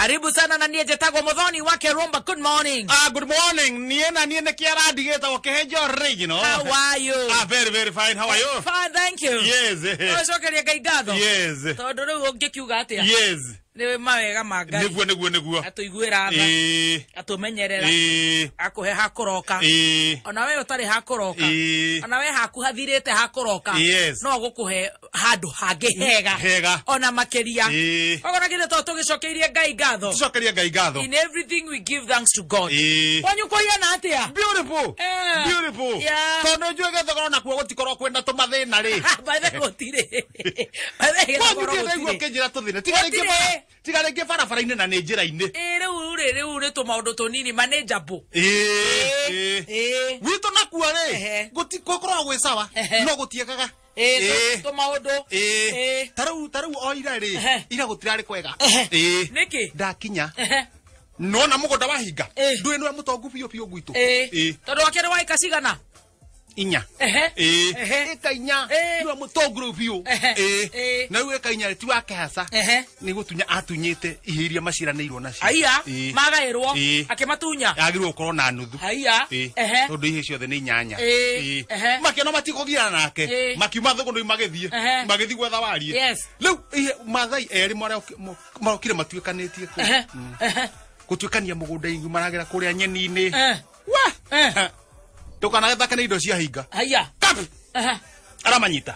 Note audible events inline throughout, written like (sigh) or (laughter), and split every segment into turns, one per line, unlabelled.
karibu sana na niä njätagwo må thoni wake rumba good morning ah good morning niä na niä nä kä aradigä tagwo kä henja original how are you ah, very very fine how are you fine thank you yes cokeria ngai ngatho yes tondå rä u å ngä kiuga atä yes nä mawega ma ngai nä guo nä atå iguä ra tha atå menyerera akå he hakå roka ona we å hakå roka ona we haku hathirä te hakå roka no gå kå he handå hangä hega ona makä ria koguo na githä to tå gä cokeirie ngai ngatho cokerie ngai ngatho in everything we give thanks to god wanyu kå iana atä eh. a tondå njå gethogoro nakuo gå tikorwo kwenda tå mathä na rä gwä tä guo kä njä ra tå thä na tigarä tiga rä ngä barabara-inä na nä njä ra-inä rä rä rä u nä tå maå ndå tå nini manänjambå witå nakuo rä gå koragwo gwä cawa no gå tiekaga tå maå ndå ta rä u o ira rä ira gå tirarä kwega nä kä ndakinya nona må gå nda wahinga ndå ä nä we må tongu biå biå ngwitå tondå wake nä waä kacigana inya ikainya nä må tångå biå na rä u ĩkainya ti wake haca nä gå tunya atunyä te ihä iria maciranä nacio aia eh. magaä rwo eh. akä matunya yagä rwo korwo na nuthu aia eh. tondå ihä ciothe nä inyanya makäona matikågiana nake makiuma thå gå ndå magä thiä magä thi gwetha warie rä u mathai erä marokire matuäkanä tie mm. gå tuä kania må gå nda ingu maragä ra kå rä a nyeni-inä ndukanagethake indo cia hinga aramanyita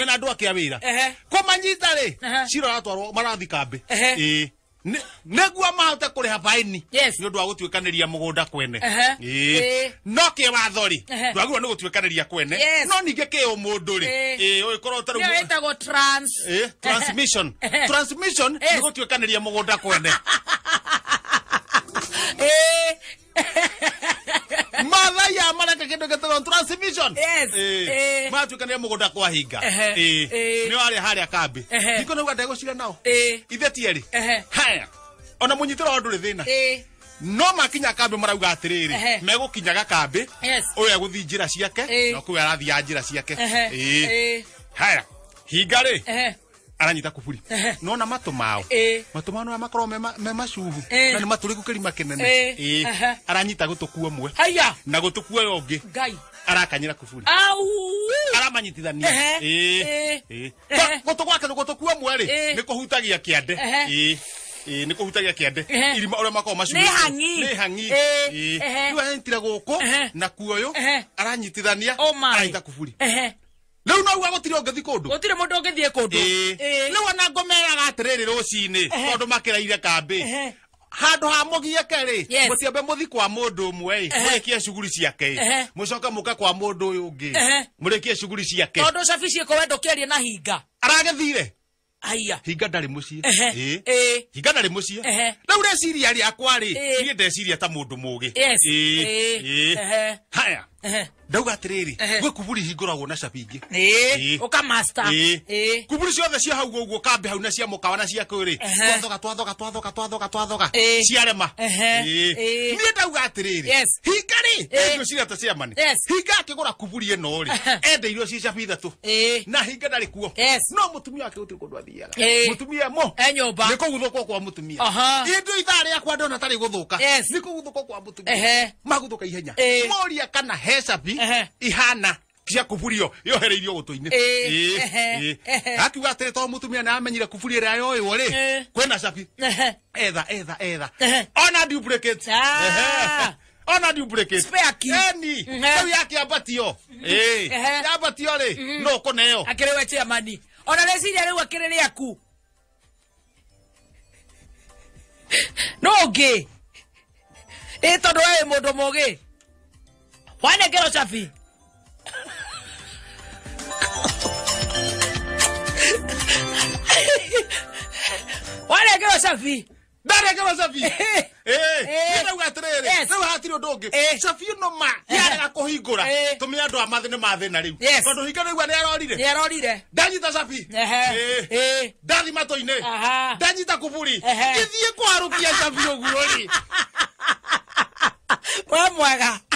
ä na andå ake a wä ra kå manyita rä cira ratwarwo marathi kambä nĩguo mahote kũrĩha rä ha baini nĩ ũndũ wa gå tuĩkanĩria må gå nda kwene no kä watho rä ndwagĩrwo nĩ gå ria kwene no ningĩ kä å må ndå rä å korwo ta rĩu nĩ gå tuĩkanĩria må gå nda kwene ya mareka kä ndå gä tagwo matuä må gå nda kwa hinga nä warä harä a kambä thikå nä uga ndegå cira nao eh. ithetierä haya ona må nyitä rao ndå rä thä eh. no makinya kambä marauga atä rä rä megå kinyaga kambä å yå egå thiä njä ra ciake na kå yå njä ra ciake eh. haya hinga rä aranyita kuburi (laughs) nona matu mao matu mao makorwo me macuhu na nä matå kirima kinene aranyita gå tå haya na gå yonge ngai arakanyira kuburi au aramanyitithania eh eh gwake gå tå kua ri ni kuhutagia kiande eh ande nä kå hutagia kä ande irima å rä a makorwo macuhanä hangi rä u anyitire gå kå na kuoyå aranyitithania aranyita kuburi rä u nouga gå tirä å ngä thi kå ndå gå tirä må ndå å ngä ona ngomeraga atä rä rä rå cinä tondå makä raire kambä handå ha må gieke rä må thi kwa må ndå å mwe må cuguri ciake må coke kwa må ndå å yå cuguri ciake tondå cabicie kå wendå kä na hinga aragä aya hinga ndarä må hinga ndarä må ciä u reciria rĩakwa rä niä ndeciria ta må ndå haya ndauga atiriri gwä kuburi ihingå na cabi ingä å kuburi ciothe cia hau guo kambe hau na cia må kawa na cia kwä rä twathoga twathoga twathoga twathoga twathoga ciarema niä ndauga atiriri hinga rä irio cireta ciamane hinga akä gå ra kuburi ä no rä ende irio ci cabi ithatå na hinga ndarä kuo no må tumia wake gå tirä kå ndå athiaga må tumia mo nä kå guthå kwa kwa må tumia indo ithaa rä akwa ndona tarä gå thå ka nä kå guthå kwa kwa må tumia magå ka ihenya moria kana hesabi ihana cia kuburio yohereirio gutu-ini akiuga atĩrĩ to mutumia nĩ amenyire kuburi ĩrĩa yoĩwo ri kwĩna cabi etha etha etha ona duplicate ona duplicate spare key yani hiyo yake abatio eh abatio ri mhm. no koneo akirewe amani ona lesiria rĩu akĩrĩrĩ aku no ge eto tondũ wĩ mũndũ mũgĩ Hwanekero safi Hwanekero safi ndarekero cabi eh, eh, eh, ndauga atiriri riu hatiri undu ungi cabi no ma yarega kuhingura (laughs)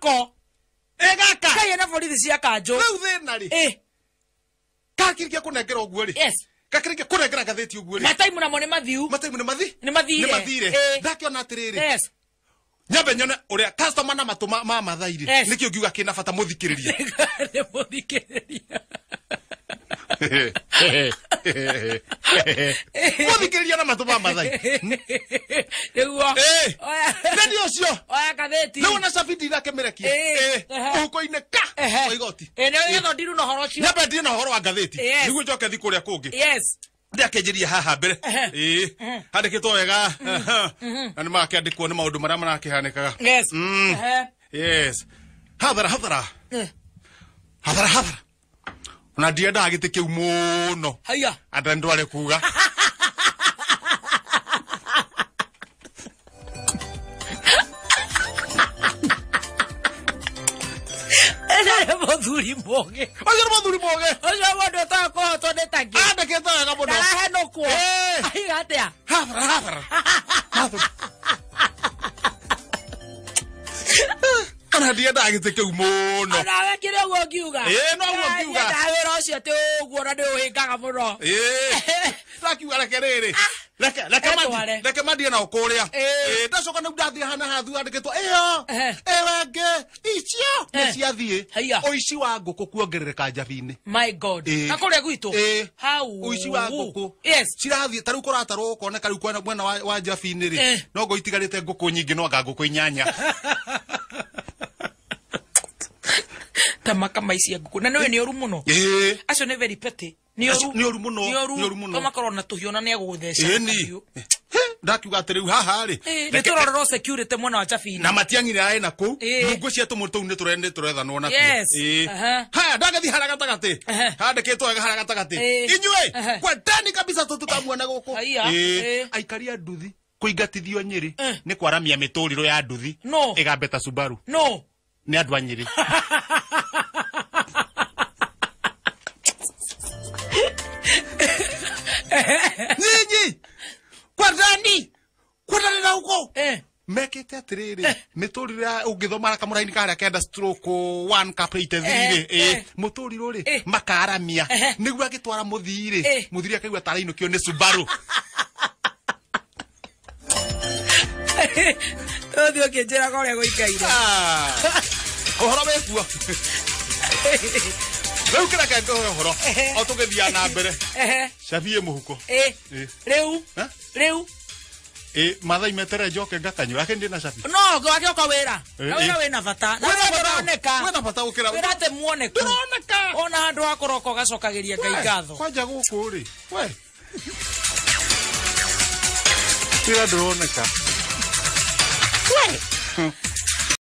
gako egaka borithi cia kanjå rä u thä na rä gakirä kia kå nengera å guo rä gakirä kia kå nengera ngathäti å guo rä mataimu namo nä mathiu mataimu nä mathi nä mathire ndakäona atä rä rä nyambe nyone uria customer na matå ma mathairä nä kä å ngiuga kä na bata må thikä rä ria gå thikä rä ria na matå ma mathai nä guo rendi å cio rä u na irake mä rekie må huko inä ka wa igoti ngetho na horo horo wa ngathäti niguo njoke thi rä a kå ngä ndä akenjeria haha mbere handä kä two wega mm-hmm. Mm-hmm. na nä marakĩandä kwo nä maå ndå marä a marakä hanä kaga mm. hathara hathara eh. hathara hathara na ndiendaga gä tä kä u må no ata ndware kuga muthuri mwoge ucio nä muthuri mwoge ucio må ndå å taga kå hotwo nä tangä andekä tawega må no ndarahenå kwo aiga a habara Ah, na ndiendaga gä tä kä u må no eh kä rä å guo ngiuga ä noguo ngiuga na nä å hä eh må no twakiuga reke rä rä reke mandie nao kå Eh, a ndacoka nä hana hathu andä kä Eh, ä yo ä wenge icio å wa ngå kå kuongerereka njathi-inä na kå rä Eh. gwitå å ici wa ngå kå cirathiä tarä u kå ratarwo koneka rä u mwena wa njabi-inä no ngo itigarä te ngå kå nyingä no anga ngå kå inyanya (laughs) ta makamai cia nguku na nä eh. nä oru må no eh. acio nä very petty nä oru må no nä oru må to makorwo na tå hiå na nä agå gå thecabiå ndakiuga atä rä u haharä eh, nä tå rorerwo security mwena wa cabini na matiangire aä na kå u nungu cia tå må tå u nä tå rethanwo na uh-huh. haya ndagathi hara gatagatä uh-huh. handä kä two wega hara gatagatä inyuä uh-huh. kwendeni kabisa tå tå kamuona gå kå aikaria nduthi kå ingatithio nyä rä nä kwaramia mä tå rä ro ya nduthi ä gambeta subaru nä andå a nyä rä (laughs) kwathani kwathana uko eh mekite atiriri miturire eh. ungithomara kamuraini karia kenda stroke one caplate thiri eh, eh. muturiro ri makaramia niguo agitwara muthiri muthiri akaigua tarainukio ni subaru que (laughs) uthi ukinjiraga uria guikaire uhoro ah. wikuo (laughs) Rĩu kĩrĩa kĩngĩ ũhoro o tũgĩthiaga na mbere Eh. mũhuko rĩu rĩu mathai metere njoke na cabi no oka No, na bata No a ona wa ngai ngatho kwanja we